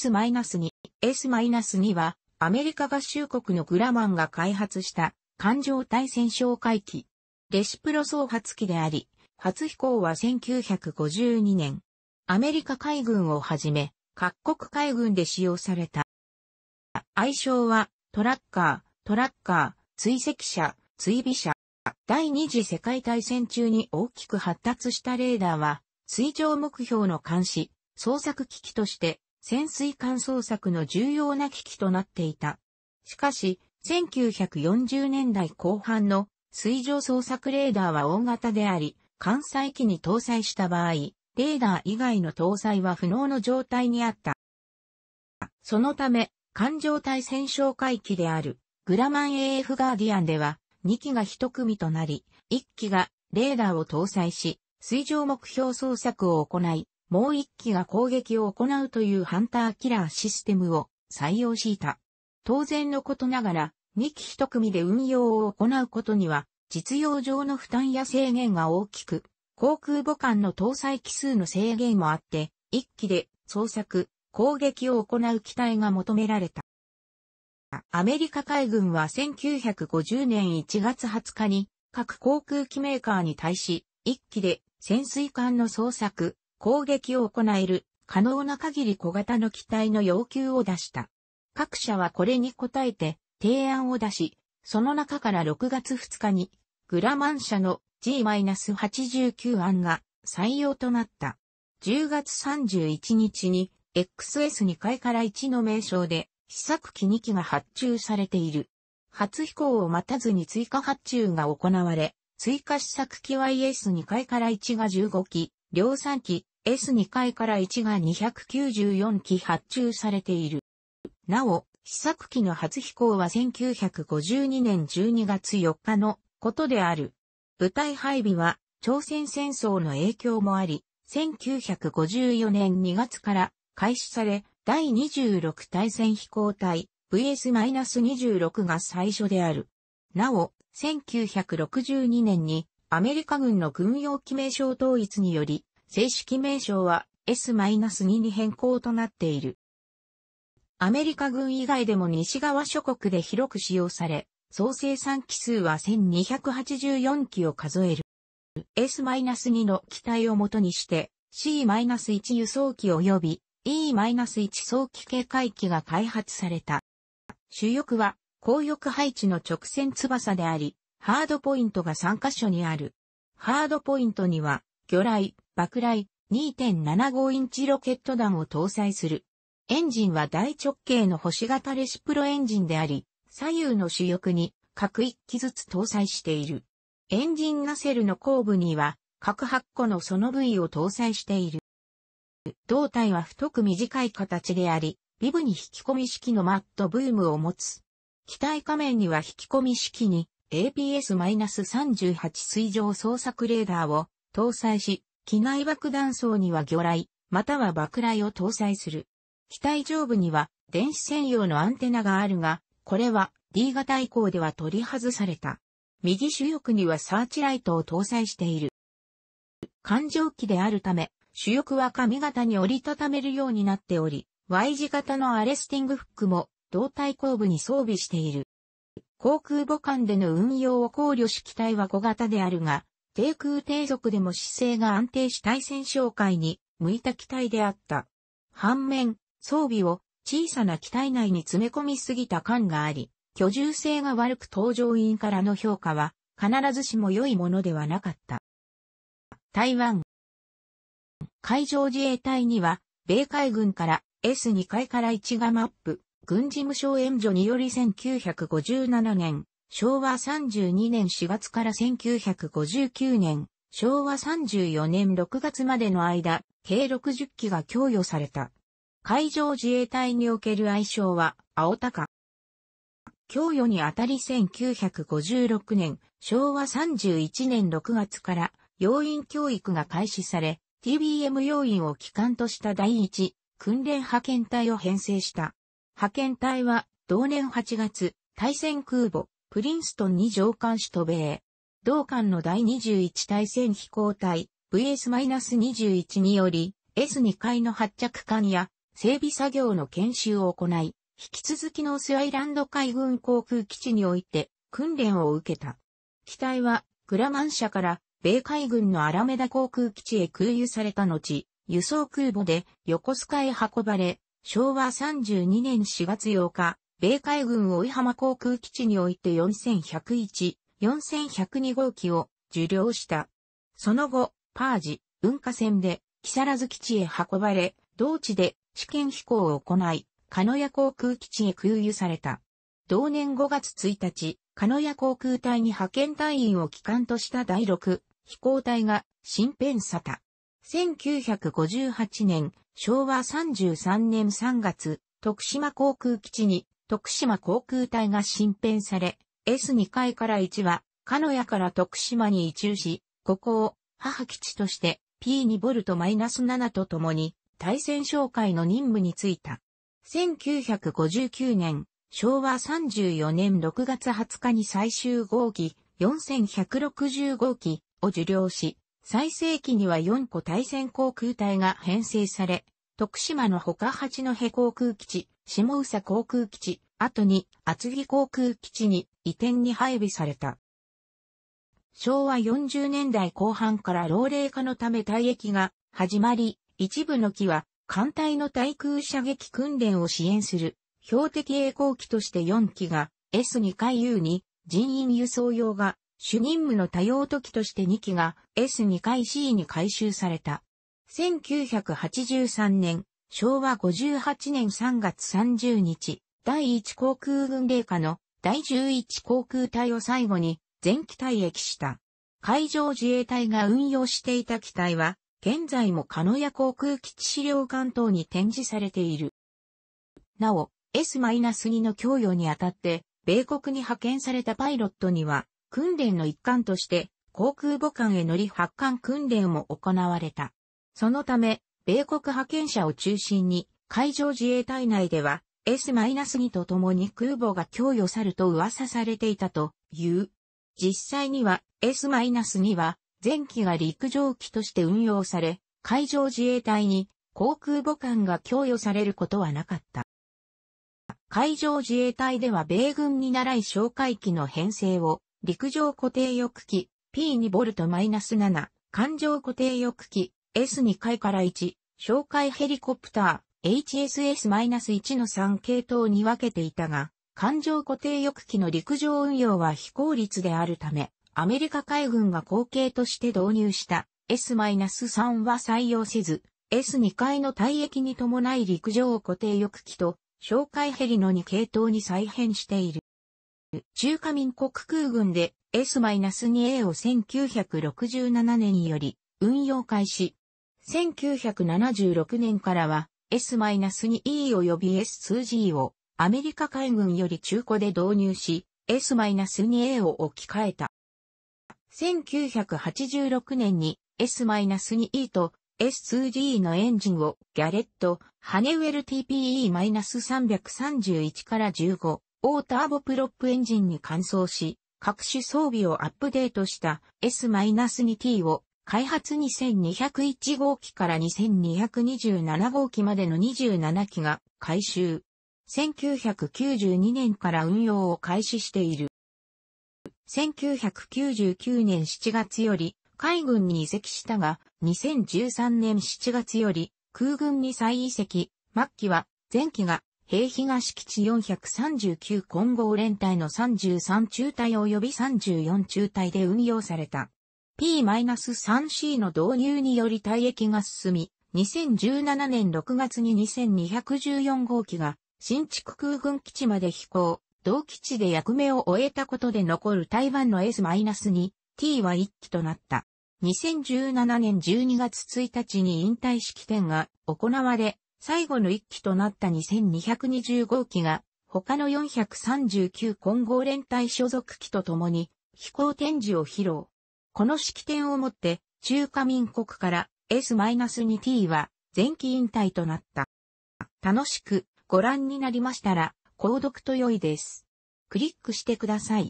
S-2。S-2 は、アメリカ合衆国のグラマンが開発した、環状対戦哨戒機。レシプロ双発機であり、初飛行は1952年。アメリカ海軍をはじめ、各国海軍で使用された。愛称は、トラッカー、トラッカー、追跡者、追尾者。第二次世界大戦中に大きく発達したレーダーは、水上目標の監視、捜索機器として潜水艦捜索の重要な機器となっていた。しかし、1940年代後半の水上捜索レーダーは大型であり、艦載機に搭載した場合、レーダー以外の搭載は不能の状態にあった。そのため、艦上対戦哨戒機であるグラマン AF ガーディアンでは2機が1組となり、1機がレーダーを搭載し、水上目標捜索を行い、もう一機が攻撃を行うというハンターキラーシステムを採用していた。当然のことながら、二機一組で運用を行うことには、実用上の負担や制限が大きく、航空母艦の搭載機数の制限もあって、一機で捜索、攻撃を行う機体が求められた。アメリカ海軍は1950年1月20日に各航空機メーカーに対し、一機で潜水艦の捜索、攻撃を行える可能な限り小型の機体の要求を出した。各社はこれに応えて提案を出し、その中から6月2日にグラマン社の G-89 案が採用となった。10月31日に XS2 階から1の名称で試作機2機が発注されている。初飛行を待たずに追加発注が行われ、追加試作機 YS2 階から1が15機、量産機 S2 回から1が294機発注されている。なお、試作機の初飛行は1952年12月4日のことである。部隊配備は朝鮮戦争の影響もあり、1954年2月から開始され、第26対戦飛行隊 VS-26 が最初である。なお、1962年にアメリカ軍の軍用機名称統一により、正式名称は S-2 に変更となっている。アメリカ軍以外でも西側諸国で広く使用され、総生産機数は1284機を数える。S-2 の機体をもとにして C-1 輸送機及び E-1 早期警戒機が開発された。主翼は、高翼配置の直線翼であり、ハードポイントが3箇所にある。ハードポイントには、魚雷、爆雷、2.75インチロケット弾を搭載する。エンジンは大直径の星型レシプロエンジンであり、左右の主翼に各1機ずつ搭載している。エンジンナセルの後部には、各8個のその部位を搭載している。胴体は太く短い形であり、ビブに引き込み式のマットブームを持つ。機体下面には引き込み式に APS-38 水上捜索レーダーを搭載し、機内爆弾層には魚雷、または爆雷を搭載する。機体上部には電子専用のアンテナがあるが、これは D 型以降では取り外された。右主翼にはサーチライトを搭載している。環状機であるため、主翼は髪型に折りたためるようになっており、Y 字型のアレスティングフックも胴体後部に装備している。航空母艦での運用を考慮し機体は小型であるが、低空低速でも姿勢が安定し対戦哨戒に向いた機体であった。反面、装備を小さな機体内に詰め込みすぎた感があり、居住性が悪く搭乗員からの評価は必ずしも良いものではなかった。台湾海上自衛隊には、米海軍から S2 階から1がマップ、軍事無償援助により1957年、昭和32年4月から1959年、昭和34年6月までの間、計60機が供与された。海上自衛隊における愛称は、青高。供与にあたり1956年、昭和31年6月から、要員教育が開始され、TBM 要員を機関とした第一、訓練派遣隊を編成した。派遣隊は同年8月、対戦空母、プリンストンに上艦し渡米。同艦の第21対戦飛行隊 VS-21 により S2 階の発着艦や整備作業の研修を行い、引き続きノースアイランド海軍航空基地において訓練を受けた。機体はグラマン社から米海軍のアラメダ航空基地へ空輸された後、輸送空母で横須賀へ運ばれ、昭和32年4月8日、米海軍追浜航空基地において4101、4102号機を受領した。その後、パージ、文化船で、木更津基地へ運ばれ、同地で試験飛行を行い、鹿屋航空基地へ空輸された。同年5月1日、鹿屋航空隊に派遣隊員を機関とした第6飛行隊が新編さた。1958年昭和33年3月、徳島航空基地に徳島航空隊が新編され、S2 階から1は、鹿屋から徳島に移住し、ここを母基地として P2 ボルト -7 と共に対戦紹介の任務に就いた。1959年、昭和34年6月20日に最終号機4 1 6 5機を受領し、最盛期には4個対戦航空隊が編成され、徳島の他八戸航空基地、下宇佐航空基地、後に厚木航空基地に移転に配備された。昭和40年代後半から老齢化のため退役が始まり、一部の機は艦隊の対空射撃訓練を支援する標的栄光機として4機が S2 回 U に人員輸送用が主任務の多用途機として2機が S2 回 C に回収された。1983年、昭和58年3月30日、第1航空軍令下の第11航空隊を最後に全機体役した。海上自衛隊が運用していた機体は、現在も鹿屋航空基地資料館等に展示されている。なお、S-2 の供与にあたって、米国に派遣されたパイロットには、訓練の一環として、航空母艦へ乗り発艦訓練も行われた。そのため、米国派遣者を中心に、海上自衛隊内では、S-2 と共に空母が供与されると噂されていたという。実際には S-2 は前期が陸上機として運用され、海上自衛隊に航空母艦が供与されることはなかった。海上自衛隊では米軍に習い哨戒機の編成を陸上固定翼機 P2V-7、艦上固定翼機 S2 回から1、哨戒ヘリコプター HSS-1 の3系統に分けていたが、艦上固定翼機の陸上運用は非効率であるため、アメリカ海軍が後継として導入した S-3 は採用せず、S2 回の退役に伴い陸上固定翼機と、哨戒ヘリの2系統に再編している。中華民国空軍で S-2A を1967年により運用開始。1976年からは S-2E 及び S2G をアメリカ海軍より中古で導入し S-2A を置き換えた。1986年に S-2E と S2G のエンジンをギャレット・ハネウェル TPE-331 から15オーターボプロップエンジンに換装し、各種装備をアップデートした S-2T を開発2201号機から2227号機までの27機が回収。1992年から運用を開始している。1999年7月より海軍に移籍したが、2013年7月より空軍に再移籍、末期は前期が兵東基地439混合連隊の33中隊及び34中隊で運用された。P-3C の導入により退役が進み、2017年6月に2214号機が新築空軍基地まで飛行、同基地で役目を終えたことで残る台湾の S-2、T は1機となった。2017年12月1日に引退式典が行われ、最後の1機となった2 2 2 5機が、他の439混合連隊所属機と共に、飛行展示を披露。この式典をもって、中華民国から S-2T は前期引退となった。楽しくご覧になりましたら、購読と良いです。クリックしてください。